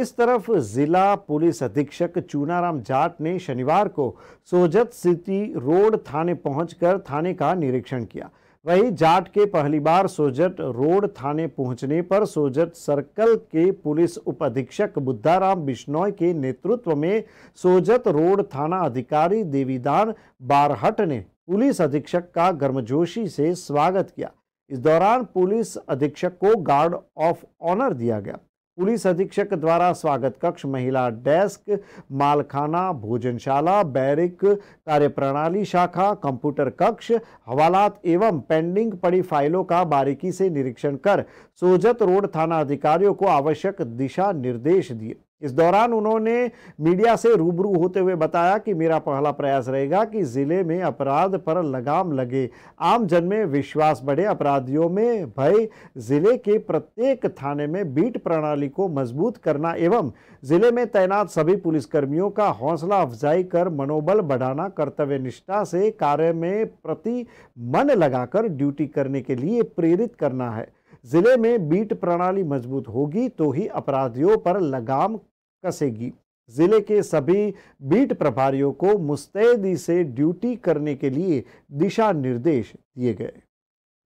इस तरफ जिला पुलिस अधीक्षक चूनाराम जाट ने शनिवार को सोजत सिटी रोड थाने पहुंचकर थाने का निरीक्षण किया वहीं जाट के पहली बार सोजत रोड थाने पहुंचने पर सोजत सर्कल के पुलिस उप अधीक्षक बुद्धाराम बिश्नोय के नेतृत्व में सोजत रोड थाना अधिकारी देवीदान बारहट ने पुलिस अधीक्षक का गर्मजोशी से स्वागत किया इस दौरान पुलिस अधीक्षक को गार्ड ऑफ ऑनर दिया गया पुलिस अधीक्षक द्वारा स्वागत कक्ष महिला डेस्क मालखाना भोजनशाला बैरिक कार्यप्रणाली शाखा कंप्यूटर कक्ष हवालात एवं पेंडिंग पड़ी फाइलों का बारीकी से निरीक्षण कर सोजत रोड थाना अधिकारियों को आवश्यक दिशा निर्देश दिए इस दौरान उन्होंने मीडिया से रूबरू होते हुए बताया कि मेरा पहला प्रयास रहेगा कि ज़िले में अपराध पर लगाम लगे आमजन में विश्वास बढ़े अपराधियों में भय ज़िले के प्रत्येक थाने में बीट प्रणाली को मजबूत करना एवं ज़िले में तैनात सभी पुलिसकर्मियों का हौसला अफजाई कर मनोबल बढ़ाना कर्तव्य निष्ठा से कार्य में प्रति मन लगाकर ड्यूटी करने के लिए प्रेरित करना है ज़िले में बीट प्रणाली मजबूत होगी तो ही अपराधियों पर लगाम कसेगी जिले के सभी बीट प्रभारियों को मुस्तैदी से ड्यूटी करने के लिए दिशा निर्देश दिए गए